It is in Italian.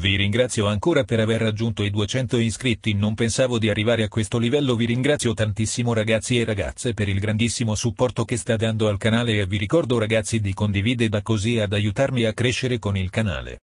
Vi ringrazio ancora per aver raggiunto i 200 iscritti non pensavo di arrivare a questo livello vi ringrazio tantissimo ragazzi e ragazze per il grandissimo supporto che sta dando al canale e vi ricordo ragazzi di condividere da così ad aiutarmi a crescere con il canale.